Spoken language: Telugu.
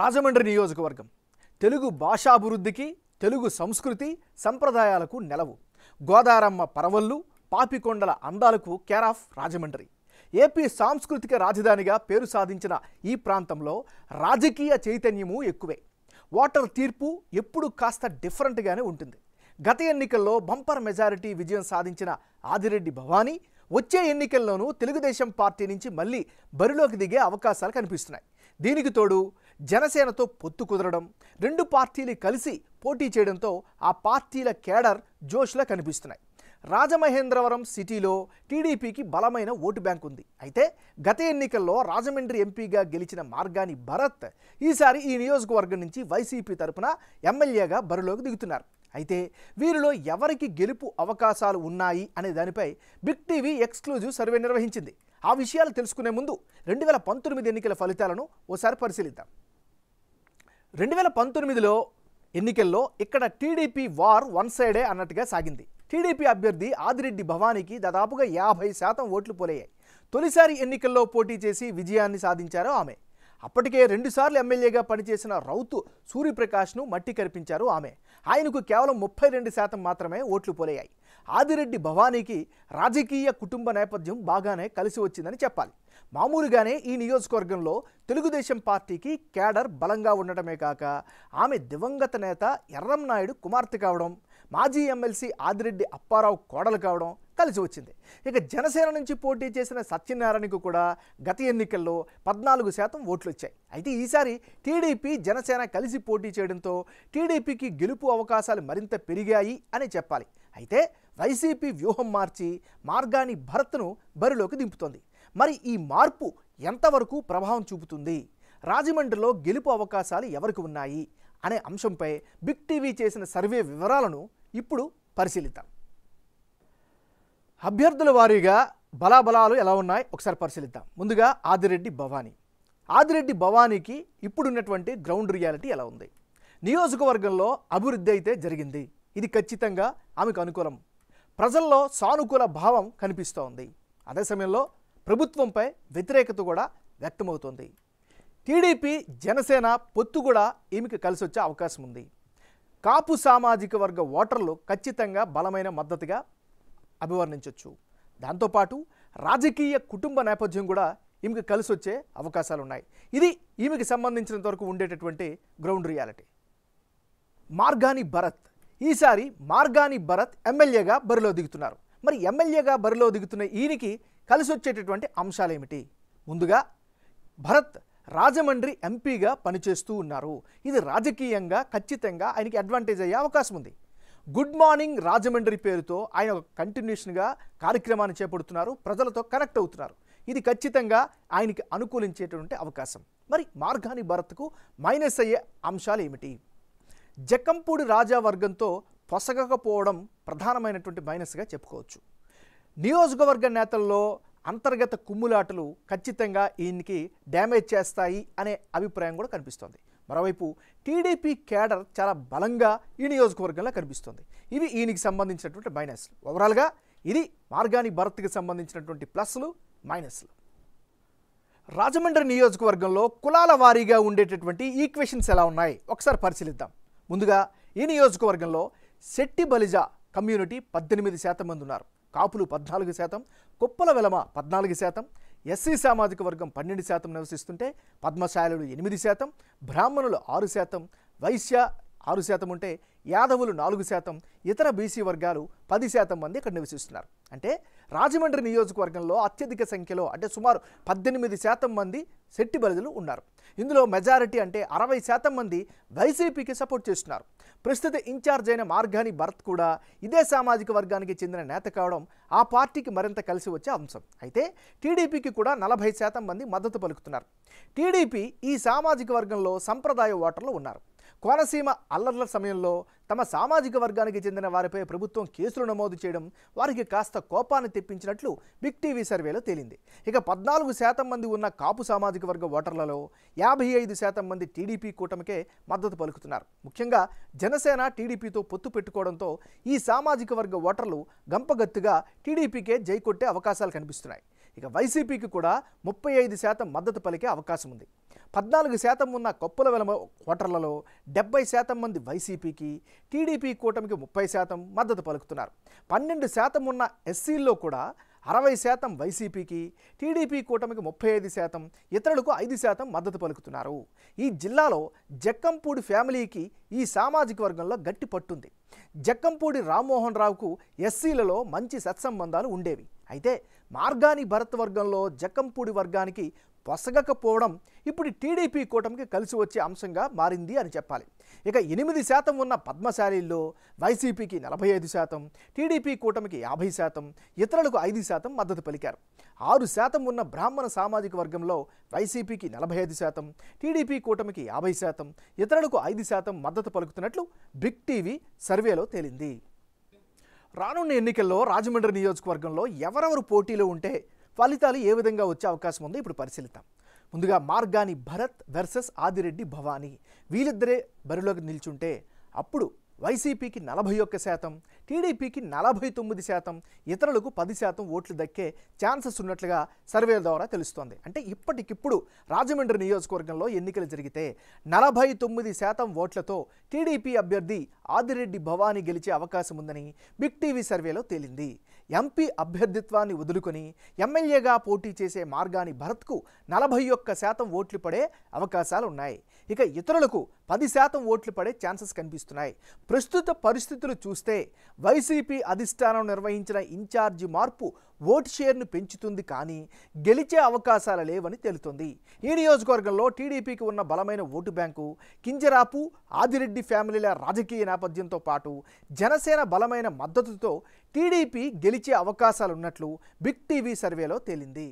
రాజమండ్రి నియోజకవర్గం తెలుగు భాషాభివృద్ధికి తెలుగు సంస్కృతి సంప్రదాయాలకు నెలవు గోదారమ్మ పరవళ్ళు పాపికొండల అందాలకు కేర్ ఆఫ్ రాజమండ్రి ఏపీ సాంస్కృతిక రాజధానిగా పేరు సాధించిన ఈ ప్రాంతంలో రాజకీయ చైతన్యము ఎక్కువే ఓటర్ తీర్పు ఎప్పుడు కాస్త డిఫరెంట్గానే ఉంటుంది గత ఎన్నికల్లో బంపర్ మెజారిటీ విజయం సాధించిన ఆదిరెడ్డి భవానీ వచ్చే ఎన్నికల్లోనూ తెలుగుదేశం పార్టీ నుంచి మళ్ళీ బరిలోకి దిగే అవకాశాలు కనిపిస్తున్నాయి దీనికి తోడు జనసేనతో పొత్తు కుదరడం రెండు పార్టీలు కలిసి పోటీ చేయడంతో ఆ పార్టీల కేడర్ జోష్లా కనిపిస్తున్నాయి రాజమహేంద్రవరం సిటీలో టీడీపీకి బలమైన ఓటు బ్యాంక్ ఉంది అయితే గత ఎన్నికల్లో రాజమండ్రి ఎంపీగా గెలిచిన మార్గాని భరత్ ఈసారి ఈ నియోజకవర్గం నుంచి వైసీపీ తరపున ఎమ్మెల్యేగా బరిలోకి దిగుతున్నారు అయితే వీరిలో ఎవరికి గెలుపు అవకాశాలు ఉన్నాయి అనే దానిపై బిగ్ టీవీ ఎక్స్క్లూజివ్ సర్వే నిర్వహించింది ఆ విషయాలు తెలుసుకునే ముందు రెండు వేల పంతొమ్మిది ఎన్నికల ఫలితాలను ఓసారి పరిశీలిద్దాం రెండు వేల పంతొమ్మిదిలో ఎన్నికల్లో ఇక్కడ టీడీపీ వార్ వన్ సైడే అన్నట్టుగా సాగింది టీడీపీ అభ్యర్థి ఆదిరెడ్డి భవానీకి దాదాపుగా యాభై శాతం ఓట్లు పోలయ్యాయి తొలిసారి ఎన్నికల్లో పోటీ చేసి విజయాన్ని సాధించారు ఆమె అప్పటికే రెండుసార్లు ఎమ్మెల్యేగా పనిచేసిన రౌతు సూర్యప్రకాష్ను మట్టి కరిపించారు ఆమె ఆయనకు కేవలం ముప్పై రెండు శాతం మాత్రమే ఓట్లు పోలయ్యాయి ఆదిరెడ్డి భవానీకి రాజకీయ కుటుంబ నేపథ్యం బాగానే కలిసి వచ్చిందని చెప్పాలి మామూలుగానే ఈ నియోజకవర్గంలో తెలుగుదేశం పార్టీకి కేడర్ బలంగా ఉండటమే కాక ఆమె దివంగత నేత ఎర్రం నాయుడు కుమార్తె కావడం మాజీ ఎమ్మెల్సీ ఆదిరెడ్డి అప్పారావు కోడలు కావడం కలిసి వచ్చింది ఇక జనసేన నుంచి పోటీ చేసిన సత్యనారాయణకు కూడా గత ఎన్నికల్లో పద్నాలుగు శాతం ఓట్లు వచ్చాయి అయితే ఈసారి టీడీపీ జనసేన కలిసి పోటీ చేయడంతో టీడీపీకి గెలుపు అవకాశాలు మరింత పెరిగాయి అని చెప్పాలి అయితే వైసీపీ వ్యూహం మార్చి మార్గాని భరత్ను బరిలోకి దింపుతోంది మరి ఈ మార్పు ఎంతవరకు ప్రభావం చూపుతుంది రాజమండ్రిలో గెలుపు అవకాశాలు ఎవరికి ఉన్నాయి అనే అంశంపై బిగ్ టీవీ చేసిన సర్వే వివరాలను ఇప్పుడు పరిశీలిద్దాం అభ్యర్థుల వారీగా బలాబలాలు ఎలా ఉన్నాయి ఒకసారి పరిశీలిద్దాం ముందుగా ఆదిరెడ్డి భవానీ ఆదిరెడ్డి భవానీకి ఇప్పుడున్నటువంటి గ్రౌండ్ రియాలిటీ ఎలా ఉంది నియోజకవర్గంలో అభివృద్ధి అయితే జరిగింది ఇది ఖచ్చితంగా ఆమెకు అనుకూలం ప్రజల్లో సానుకూల భావం కనిపిస్తోంది అదే సమయంలో ప్రభుత్వంపై వ్యతిరేకత కూడా వ్యక్తమవుతోంది టీడీపీ జనసేన పొత్తు కూడా ఈమెకి కలిసి వచ్చే అవకాశం ఉంది కాపు సామాజిక వర్గ ఓటర్లు ఖచ్చితంగా బలమైన మద్దతుగా అభివర్ణించవచ్చు దాంతోపాటు రాజకీయ కుటుంబ నేపథ్యం కూడా ఈమెకి కలిసి వచ్చే అవకాశాలు ఉన్నాయి ఇది ఈమెకి సంబంధించినంత వరకు ఉండేటటువంటి గ్రౌండ్ రియాలిటీ మార్గాని భరత్ ఈసారి మార్గాని భరత్ ఎమ్మెల్యేగా బరిలో దిగుతున్నారు మరి ఎమ్మెల్యేగా బరిలో దిగుతున్న ఈయనకి కలిసి వచ్చేటటువంటి అంశాలేమిటి ముందుగా భరత్ రాజమండ్రి ఎంపీగా పనిచేస్తూ ఉన్నారు ఇది రాజకీయంగా ఖచ్చితంగా ఆయనకి అడ్వాంటేజ్ అయ్యే అవకాశం ఉంది గుడ్ మార్నింగ్ రాజమండ్రి పేరుతో ఆయన కంటిన్యూషన్గా కార్యక్రమాన్ని చేపడుతున్నారు ప్రజలతో కనెక్ట్ అవుతున్నారు ఇది ఖచ్చితంగా ఆయనకి అనుకూలించేటటువంటి అవకాశం మరి మార్గాని భరత్కు మైనస్ అయ్యే అంశాలు ఏమిటి జక్కంపూడి రాజా వర్గంతో పొసగకపోవడం ప్రధానమైనటువంటి మైనస్గా చెప్పుకోవచ్చు నియోజకవర్గ నేతల్లో అంతర్గత కుమ్ములాటలు ఖచ్చితంగా ఈయనకి డ్యామేజ్ చేస్తాయి అనే అభిప్రాయం కూడా కనిపిస్తోంది మరోవైపు టీడీపీ కేడర్ చాలా బలంగా ఈ నియోజకవర్గంలో కనిపిస్తుంది ఇవి ఈయనకి సంబంధించినటువంటి మైనస్లు ఓవరాల్గా ఇది మార్గాని భరత్కి సంబంధించినటువంటి ప్లస్లు మైనస్లు రాజమండ్రి నియోజకవర్గంలో కులాల వారీగా ఉండేటటువంటి ఈక్వేషన్స్ ఎలా ఉన్నాయి ఒకసారి పరిశీలిద్దాం ముందుగా ఈ నియోజకవర్గంలో శెట్టి బలిజ కమ్యూనిటీ పద్దెనిమిది శాతం మంది ఉన్నారు కాపులు పద్నాలుగు శాతం కుప్పల వెలమ పద్నాలుగు శాతం ఎస్సీ సామాజిక వర్గం పన్నెండు శాతం నివసిస్తుంటే పద్మశాలులు ఎనిమిది శాతం బ్రాహ్మణులు ఆరు శాతం వైశ్య ఆరు శాతం ఉంటే యాదవులు నాలుగు శాతం ఇతర బీసీ వర్గాలు పది శాతం మంది ఇక్కడ నివసిస్తున్నారు అంటే రాజమండ్రి నియోజకవర్గంలో అత్యధిక సంఖ్యలో అంటే సుమారు పద్దెనిమిది శాతం మంది శెట్టి బలిదలు ఉన్నారు ఇందులో మెజారిటీ అంటే అరవై శాతం మంది వైసీపీకి సపోర్ట్ చేస్తున్నారు ప్రస్తుత ఇన్ఛార్జ్ అయిన మార్గాని భరత్ కూడా ఇదే సామాజిక వర్గానికి చెందిన నేత కావడం ఆ పార్టీకి మరింత కలిసి వచ్చే అంశం అయితే టీడీపీకి కూడా నలభై శాతం మంది మద్దతు పలుకుతున్నారు టీడీపీ ఈ సామాజిక వర్గంలో సంప్రదాయ ఓటర్లు ఉన్నారు కోనసీమ అల్లర్ల సమయంలో తమ సామాజిక వర్గానికి చెందిన వారిపై ప్రభుత్వం కేసులు నమోదు చేయడం వారికి కాస్త కోపాన్ని తెప్పించినట్లు బిగ్ టీవీ సర్వేలో తేలింది ఇక పద్నాలుగు శాతం మంది ఉన్న కాపు సామాజిక వర్గ ఓటర్లలో యాభై ఐదు శాతం మంది టీడీపీ కూటమికే మద్దతు పలుకుతున్నారు ముఖ్యంగా జనసేన టీడీపీతో పొత్తు పెట్టుకోవడంతో ఈ సామాజిక వర్గ ఓటర్లు గంపగత్తుగా టీడీపీకే జై కొట్టే అవకాశాలు కనిపిస్తున్నాయి ఇక వైసీపీకి కూడా ముప్పై ఐదు శాతం మద్దతు పలికే అవకాశం ఉంది పద్నాలుగు శాతం ఉన్న కప్పుల వెల ఓటర్లలో డెబ్బై శాతం మంది వైసీపీకి టీడీపీ కూటమికి ముప్పై శాతం మద్దతు పలుకుతున్నారు పన్నెండు శాతం ఉన్న ఎస్సీల్లో కూడా అరవై శాతం వైసీపీకి టీడీపీ కూటమికి ముప్పై ఐదు శాతం ఇతరులకు ఐదు శాతం మద్దతు పలుకుతున్నారు ఈ జిల్లాలో జక్కంపూడి ఫ్యామిలీకి ఈ సామాజిక వర్గంలో గట్టి పట్టుంది జక్కంపూడి రామ్మోహన్ రావుకు ఎస్సీలలో మంచి సత్సంబంధాలు ఉండేవి అయితే మార్గాని భరత్ వర్గంలో జకంపూడి వర్గానికి పొసగకపోవడం ఇప్పుడు టీడీపీ కూటమికి కలిసి వచ్చే అంశంగా మారింది అని చెప్పాలి ఇక ఎనిమిది శాతం ఉన్న పద్మశాలీల్లో వైసీపీకి నలభై ఐదు శాతం టీడీపీ కూటమికి యాభై శాతం ఇతరులకు ఐదు శాతం మద్దతు పలికారు ఆరు శాతం ఉన్న బ్రాహ్మణ సామాజిక వర్గంలో వైసీపీకి నలభై ఐదు శాతం టీడీపీ కూటమికి యాభై శాతం ఇతరులకు ఐదు శాతం మద్దతు పలుకుతున్నట్లు బిగ్ టీవీ సర్వేలో తేలింది రానున్న ఎన్నికల్లో రాజమండ్రి నియోజకవర్గంలో ఎవరెవరు పోటీలో ఉంటే ఫలితాలు ఏ విధంగా వచ్చే అవకాశం ఉందో ఇప్పుడు పరిశీలిద్దాం ముందుగా మార్గాని భరత్ వెర్సెస్ ఆదిరెడ్డి భవానీ వీళ్ళిద్దరే బరిలోకి నిల్చుంటే అప్పుడు వైసీపీకి నలభై ఒక్క శాతం టీడీపీకి నలభై తొమ్మిది శాతం ఇతరులకు పది శాతం ఓట్లు దక్కే ఛాన్సెస్ ఉన్నట్లుగా సర్వేల ద్వారా తెలుస్తోంది అంటే ఇప్పటికిప్పుడు రాజమండ్రి నియోజకవర్గంలో ఎన్నికలు జరిగితే నలభై తొమ్మిది శాతం ఓట్లతో టీడీపీ అభ్యర్థి ఆదిరెడ్డి భవానీ గెలిచే అవకాశం ఉందని బిగ్ టీవీ సర్వేలో తేలింది ఎంపీ అభ్యర్థిత్వాన్ని వదులుకొని ఎమ్మెల్యేగా పోటీ చేసే మార్గాన్ని భరత్కు నలభై ఒక్క శాతం ఓట్లు పడే అవకాశాలు ఉన్నాయి ఇక ఇతరులకు పది శాతం ఓట్లు పడే ఛాన్సెస్ కనిపిస్తున్నాయి ప్రస్తుత పరిస్థితులు చూస్తే వైసీపీ అధిష్టానం నిర్వహించిన ఇన్ఛార్జి మార్పు ఓటు షేర్ను పెంచుతుంది కానీ గెలిచే అవకాశాలు లేవని తెలుతుంది ఈ నియోజకవర్గంలో టీడీపీకి ఉన్న బలమైన ఓటు బ్యాంకు కింజరాపు ఆదిరెడ్డి ఫ్యామిలీల రాజకీయ నేపథ్యంతో పాటు జనసేన బలమైన మద్దతుతో టీడీపీ గెలిచే అవకాశాలున్నట్లు బిగ్ టీవీ సర్వేలో తేలింది